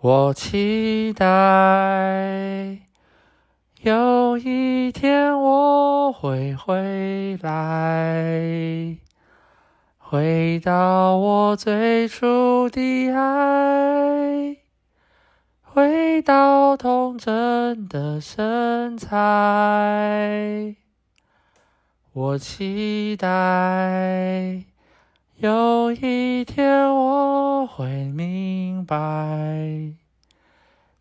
我期待有一天我会回来，回到我最初的爱，回到童真的身材。我期待有一天我会明。明白，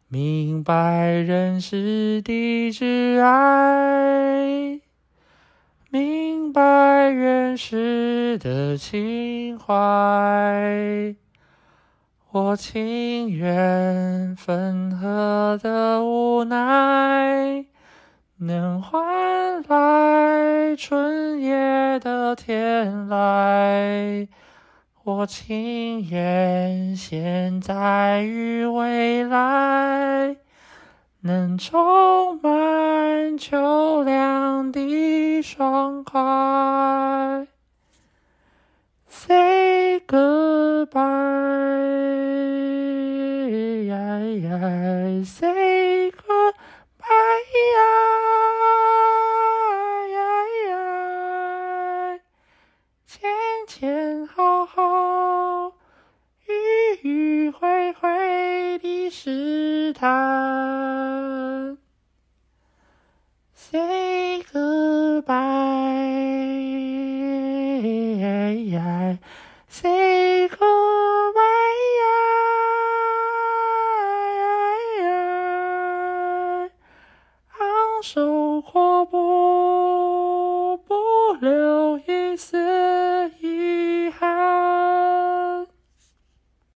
明白人世的挚爱，明白原始的情怀。我情愿分合的无奈，能换来春夜的天籁。我情愿现在与未来，能充满秋凉的爽快。他，Say goodbye，Say goodbye，昂首阔步，不留一丝。